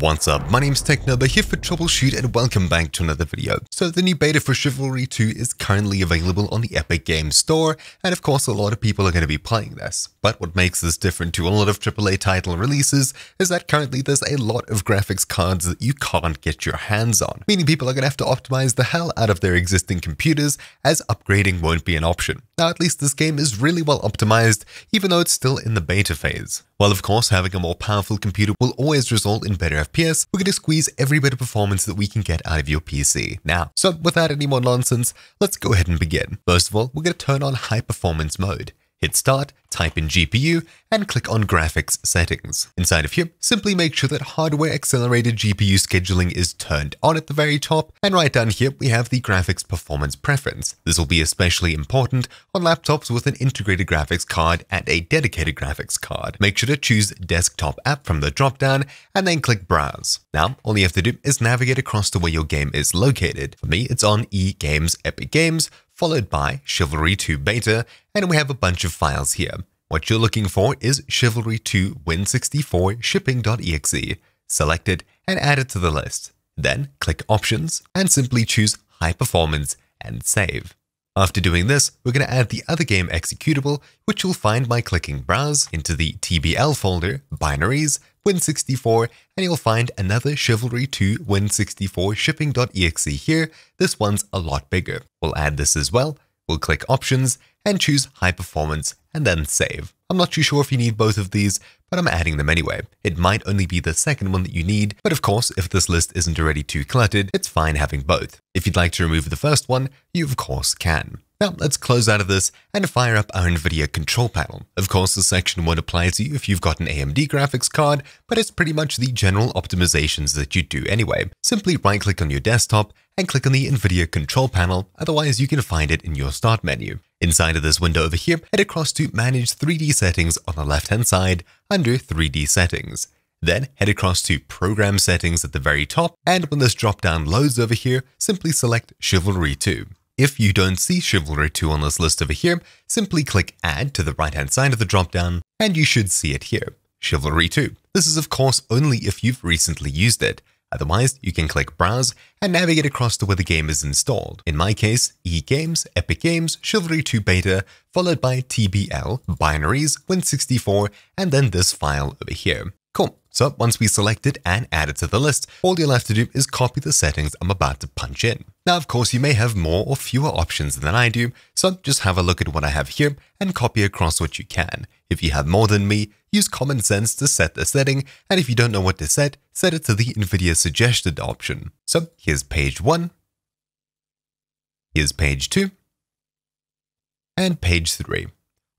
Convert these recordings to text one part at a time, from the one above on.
What's up, my name's but here for Troubleshoot and welcome back to another video. So the new beta for Chivalry 2 is currently available on the Epic Games Store, and of course a lot of people are going to be playing this. But what makes this different to a lot of AAA title releases is that currently there's a lot of graphics cards that you can't get your hands on, meaning people are going to have to optimize the hell out of their existing computers as upgrading won't be an option now at least this game is really well optimized, even though it's still in the beta phase. While of course having a more powerful computer will always result in better FPS, we're going to squeeze every bit of performance that we can get out of your PC now. So without any more nonsense, let's go ahead and begin. First of all, we're going to turn on high performance mode. Hit start, type in GPU, and click on graphics settings. Inside of here, simply make sure that hardware accelerated GPU scheduling is turned on at the very top, and right down here we have the graphics performance preference. This will be especially important on laptops with an integrated graphics card and a dedicated graphics card. Make sure to choose desktop app from the dropdown and then click browse. Now, all you have to do is navigate across to where your game is located. For me, it's on eGames Epic Games, followed by Chivalry 2 Beta, and we have a bunch of files here. What you're looking for is Chivalry 2 Win64 Shipping.exe. Select it and add it to the list. Then click Options and simply choose High Performance and Save. After doing this, we're going to add the other game executable, which you'll find by clicking Browse into the TBL folder, Binaries, Win64, and you'll find another Chivalry 2 Win64 shipping.exe here. This one's a lot bigger. We'll add this as well. We'll click Options and choose High Performance and then Save. I'm not too sure if you need both of these, but I'm adding them anyway. It might only be the second one that you need, but of course, if this list isn't already too cluttered, it's fine having both. If you'd like to remove the first one, you of course can. Now let's close out of this and fire up our NVIDIA control panel. Of course, this section won't apply to you if you've got an AMD graphics card, but it's pretty much the general optimizations that you do anyway. Simply right-click on your desktop and click on the NVIDIA control panel, otherwise you can find it in your start menu. Inside of this window over here, head across to Manage 3D Settings on the left-hand side under 3D Settings. Then head across to Program Settings at the very top, and when this drop-down loads over here, simply select Chivalry 2. If you don't see Chivalry 2 on this list over here, simply click Add to the right-hand side of the drop-down, and you should see it here, Chivalry 2. This is of course only if you've recently used it. Otherwise, you can click Browse and navigate across to where the game is installed. In my case, eGames, Epic Games, Chivalry 2 Beta, followed by TBL, Binaries, Win64, and then this file over here. Cool. So once we select it and add it to the list, all you'll have to do is copy the settings I'm about to punch in. Now, of course, you may have more or fewer options than I do, so just have a look at what I have here and copy across what you can. If you have more than me, use common sense to set the setting, and if you don't know what to set, set it to the NVIDIA suggested option. So here's page 1, here's page 2, and page 3.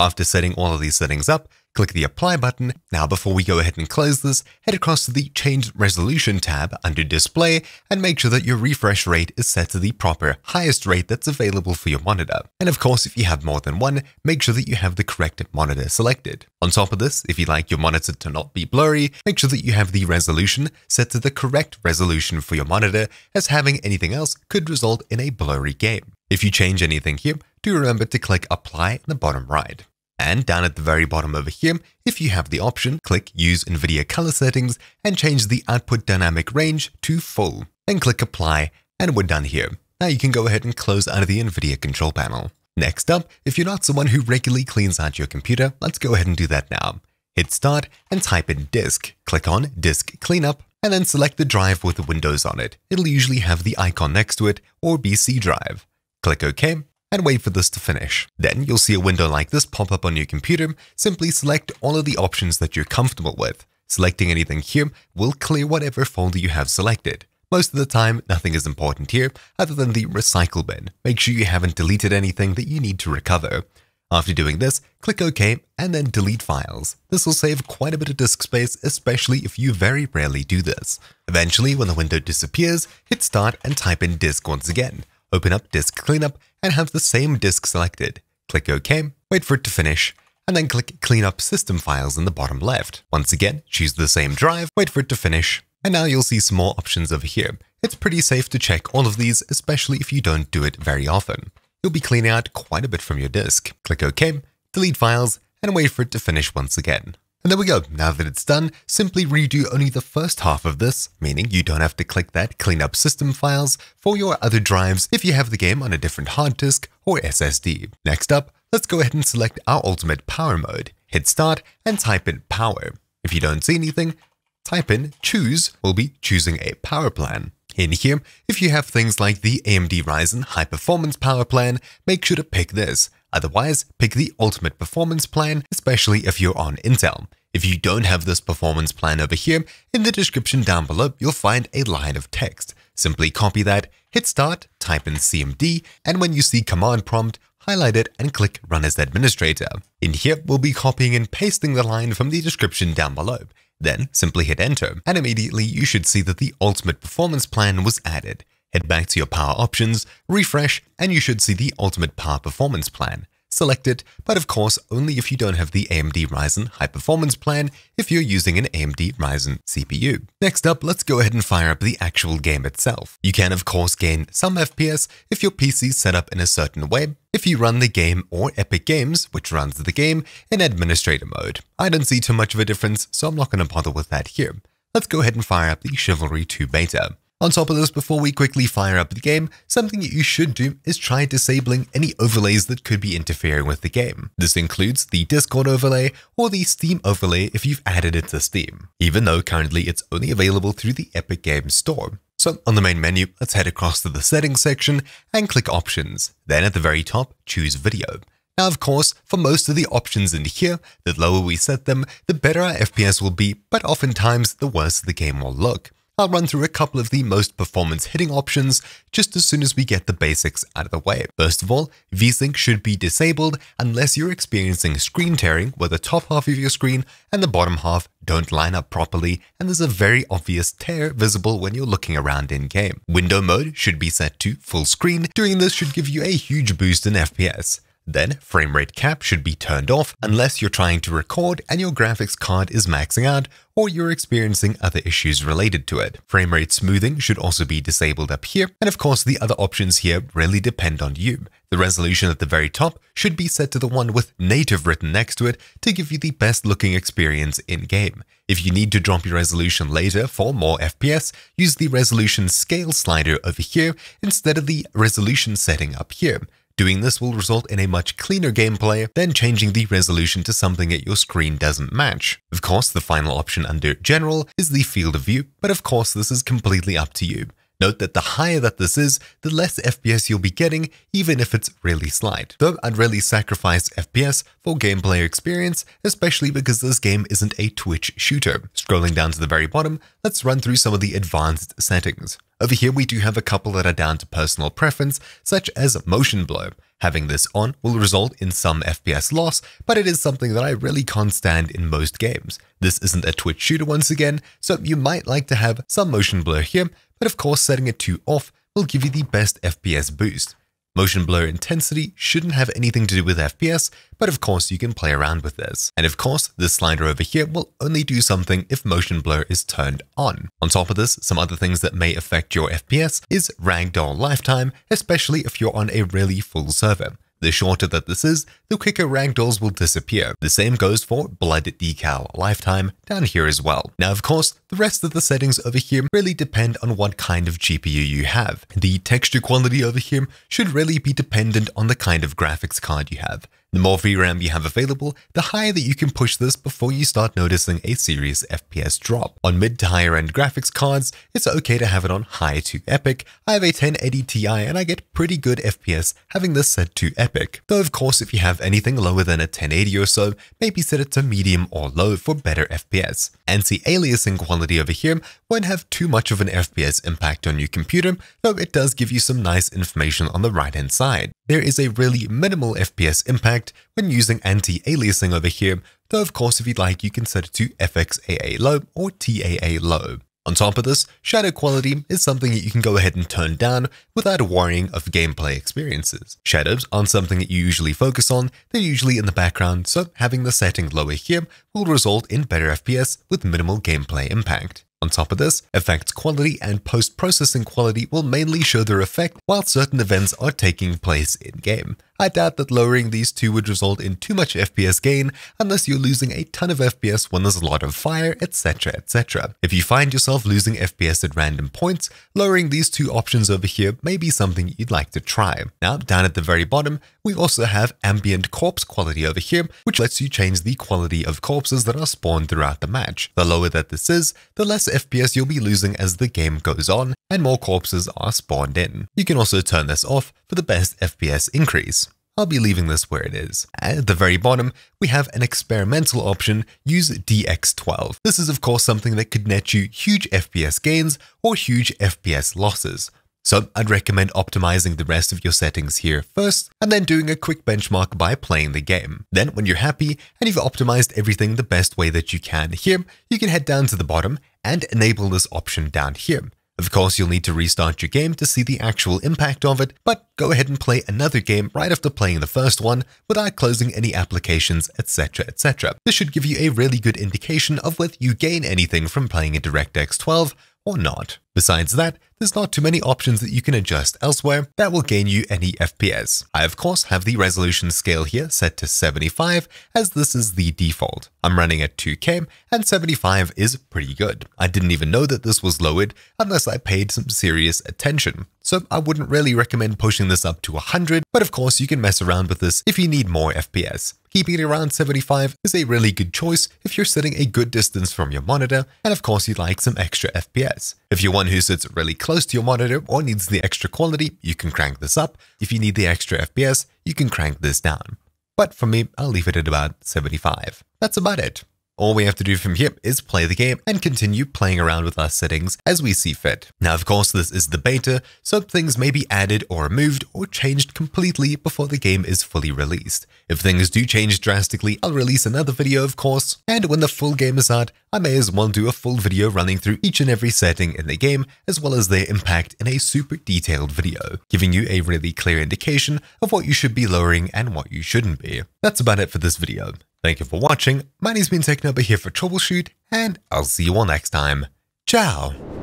After setting all of these settings up, click the Apply button. Now before we go ahead and close this, head across to the Change Resolution tab under Display and make sure that your refresh rate is set to the proper highest rate that's available for your monitor. And of course, if you have more than one, make sure that you have the correct monitor selected. On top of this, if you like your monitor to not be blurry, make sure that you have the resolution set to the correct resolution for your monitor as having anything else could result in a blurry game. If you change anything here, do remember to click Apply in the bottom right. And down at the very bottom over here, if you have the option, click Use NVIDIA Color Settings and change the Output Dynamic Range to Full. And click Apply, and we're done here. Now you can go ahead and close out of the NVIDIA control panel. Next up, if you're not someone who regularly cleans out your computer, let's go ahead and do that now. Hit Start and type in Disk. Click on Disk Cleanup and then select the drive with the Windows on it. It'll usually have the icon next to it or BC drive. Click OK and wait for this to finish. Then you'll see a window like this pop up on your computer. Simply select all of the options that you're comfortable with. Selecting anything here will clear whatever folder you have selected. Most of the time, nothing is important here other than the recycle bin. Make sure you haven't deleted anything that you need to recover. After doing this, click OK and then delete files. This will save quite a bit of disk space, especially if you very rarely do this. Eventually, when the window disappears, hit start and type in disk once again. Open up disk cleanup and have the same disk selected. Click OK, wait for it to finish, and then click Clean Up System Files in the bottom left. Once again, choose the same drive, wait for it to finish, and now you'll see some more options over here. It's pretty safe to check all of these, especially if you don't do it very often. You'll be cleaning out quite a bit from your disk. Click OK, delete files, and wait for it to finish once again. And there we go. Now that it's done, simply redo only the first half of this, meaning you don't have to click that clean up system files for your other drives if you have the game on a different hard disk or SSD. Next up, let's go ahead and select our ultimate power mode. Hit start and type in power. If you don't see anything, type in choose will be choosing a power plan. In here, if you have things like the AMD Ryzen High Performance Power Plan, make sure to pick this Otherwise, pick the ultimate performance plan, especially if you're on Intel. If you don't have this performance plan over here, in the description down below, you'll find a line of text. Simply copy that, hit start, type in CMD, and when you see command prompt, highlight it and click run as administrator. In here, we'll be copying and pasting the line from the description down below. Then simply hit enter, and immediately you should see that the ultimate performance plan was added. Head back to your power options, refresh, and you should see the ultimate power performance plan. Select it, but of course only if you don't have the AMD Ryzen high performance plan if you're using an AMD Ryzen CPU. Next up, let's go ahead and fire up the actual game itself. You can of course gain some FPS if your PC is set up in a certain way, if you run the game or Epic Games, which runs the game, in administrator mode. I don't see too much of a difference, so I'm not going to bother with that here. Let's go ahead and fire up the Chivalry 2 beta. On top of this, before we quickly fire up the game, something that you should do is try disabling any overlays that could be interfering with the game. This includes the Discord overlay or the Steam overlay if you've added it to Steam, even though currently it's only available through the Epic Games Store. So on the main menu, let's head across to the settings section and click options. Then at the very top, choose video. Now, of course, for most of the options in here, the lower we set them, the better our FPS will be, but oftentimes the worse the game will look. I'll run through a couple of the most performance hitting options just as soon as we get the basics out of the way. First of all, VSync should be disabled unless you're experiencing screen tearing where the top half of your screen and the bottom half don't line up properly and there's a very obvious tear visible when you're looking around in game. Window mode should be set to full screen, doing this should give you a huge boost in FPS. Then frame rate cap should be turned off unless you're trying to record and your graphics card is maxing out or you're experiencing other issues related to it. Frame rate smoothing should also be disabled up here. And of course, the other options here really depend on you. The resolution at the very top should be set to the one with native written next to it to give you the best looking experience in game. If you need to drop your resolution later for more FPS, use the resolution scale slider over here instead of the resolution setting up here. Doing this will result in a much cleaner gameplay than changing the resolution to something that your screen doesn't match. Of course, the final option under General is the Field of View, but of course this is completely up to you. Note that the higher that this is, the less FPS you'll be getting, even if it's really slight. Though I'd really sacrifice FPS for gameplay experience, especially because this game isn't a Twitch shooter. Scrolling down to the very bottom, let's run through some of the advanced settings. Over here, we do have a couple that are down to personal preference, such as motion blur. Having this on will result in some FPS loss, but it is something that I really can't stand in most games. This isn't a Twitch shooter once again, so you might like to have some motion blur here, but of course setting it to off will give you the best FPS boost. Motion blur intensity shouldn't have anything to do with FPS, but of course you can play around with this. And of course, this slider over here will only do something if motion blur is turned on. On top of this, some other things that may affect your FPS is ragdoll lifetime, especially if you're on a really full server. The shorter that this is, the quicker ragdolls will disappear. The same goes for blood decal lifetime down here as well. Now, of course, the rest of the settings over here really depend on what kind of GPU you have. The texture quality over here should really be dependent on the kind of graphics card you have. The more VRAM you have available, the higher that you can push this before you start noticing a serious FPS drop. On mid to higher end graphics cards, it's okay to have it on high to epic. I have a 1080 Ti and I get pretty good FPS having this set to epic. Though of course if you have anything lower than a 1080 or so, maybe set it to medium or low for better FPS. Anti-aliasing quality over here won't have too much of an FPS impact on your computer, though it does give you some nice information on the right hand side. There is a really minimal FPS impact when using anti-aliasing over here, though of course if you'd like you can set it to FXAA low or TAA low. On top of this, shadow quality is something that you can go ahead and turn down without worrying of gameplay experiences. Shadows aren't something that you usually focus on, they're usually in the background, so having the setting lower here will result in better FPS with minimal gameplay impact. On top of this, effects quality and post-processing quality will mainly show their effect while certain events are taking place in-game. I doubt that lowering these two would result in too much FPS gain unless you're losing a ton of FPS when there's a lot of fire, etc, etc. If you find yourself losing FPS at random points, lowering these two options over here may be something you'd like to try. Now, down at the very bottom, we also have ambient corpse quality over here, which lets you change the quality of corpses that are spawned throughout the match. The lower that this is, the less FPS you'll be losing as the game goes on and more corpses are spawned in. You can also turn this off for the best FPS increase. I'll be leaving this where it is. At the very bottom, we have an experimental option, use DX12. This is of course something that could net you huge FPS gains or huge FPS losses. So I'd recommend optimizing the rest of your settings here first and then doing a quick benchmark by playing the game. Then when you're happy and you've optimized everything the best way that you can here, you can head down to the bottom and enable this option down here. Of course, you'll need to restart your game to see the actual impact of it, but go ahead and play another game right after playing the first one without closing any applications, etc, etc. This should give you a really good indication of whether you gain anything from playing a DirectX 12 or not. Besides that, there's not too many options that you can adjust elsewhere that will gain you any FPS. I of course have the resolution scale here set to 75 as this is the default. I'm running at 2K and 75 is pretty good. I didn't even know that this was lowered unless I paid some serious attention. So I wouldn't really recommend pushing this up to 100, but of course you can mess around with this if you need more FPS. Keeping it around 75 is a really good choice if you're sitting a good distance from your monitor and of course you'd like some extra FPS. If you're one who sits really close to your monitor or needs the extra quality, you can crank this up. If you need the extra FPS, you can crank this down. But for me, I'll leave it at about 75. That's about it. All we have to do from here is play the game and continue playing around with our settings as we see fit. Now, of course, this is the beta, so things may be added or removed or changed completely before the game is fully released. If things do change drastically, I'll release another video, of course, and when the full game is out, I may as well do a full video running through each and every setting in the game, as well as their impact in a super detailed video, giving you a really clear indication of what you should be lowering and what you shouldn't be. That's about it for this video. Thank you for watching, my name's been taken over here for Troubleshoot, and I'll see you all next time. Ciao!